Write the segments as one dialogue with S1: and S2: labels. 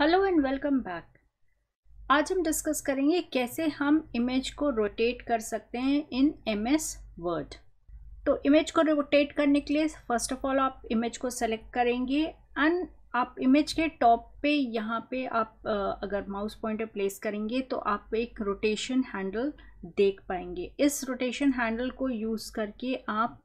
S1: hello and welcome back आज हम discuss करेंगे कैसे हम इमेज को रोटेट कर सकते हैं इन एम एस वर्ड तो इमेज को रोटेट करने के लिए फर्स्ट ऑफ ऑल आप इमेज को सेलेक्ट करेंगे एंड आप इमेज के टॉप पे यहाँ पे आप अगर माउस पॉइंटर प्लेस करेंगे तो आप एक रोटेशन हैंडल देख पाएंगे इस रोटेशन हैंडल को यूज़ करके आप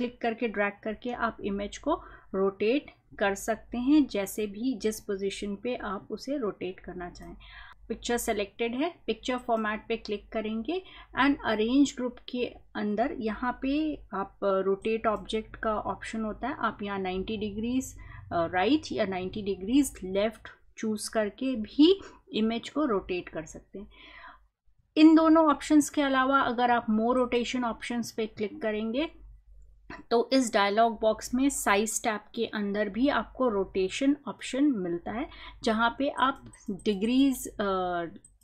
S1: क्लिक करके ड्रैग करके आप इमेज को रोटेट कर सकते हैं जैसे भी जिस पोजीशन पे आप उसे रोटेट करना चाहें पिक्चर सेलेक्टेड है पिक्चर फॉर्मेट पे क्लिक करेंगे एंड अरेंज ग्रुप के अंदर यहाँ पे आप रोटेट uh, ऑब्जेक्ट का ऑप्शन होता है आप यहाँ 90 डिग्रीज राइट या 90 डिग्रीज लेफ्ट चूज़ करके भी इमेज को रोटेट कर सकते हैं इन दोनों ऑप्शंस के अलावा अगर आप मोर रोटेशन ऑप्शंस पे क्लिक करेंगे तो इस डायलॉग बॉक्स में साइज टैब के अंदर भी आपको रोटेशन ऑप्शन मिलता है जहाँ पे आप डिग्रीज़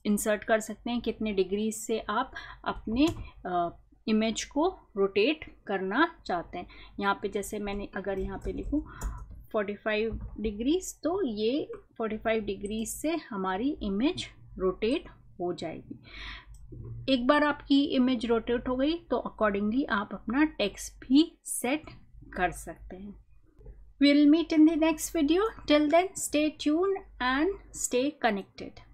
S1: इंसर्ट कर सकते हैं कितने डिग्रीज से आप अपने इमेज को रोटेट करना चाहते हैं यहाँ पे जैसे मैंने अगर यहाँ पे लिखूँ 45 डिग्रीज तो ये 45 डिग्रीज से हमारी इमेज रोटेट हो जाएगी एक बार आपकी इमेज रोटेट हो गई तो अकॉर्डिंगली आप अपना टेक्स्ट भी सेट कर सकते हैं we'll meet in the next video till then stay tune and stay connected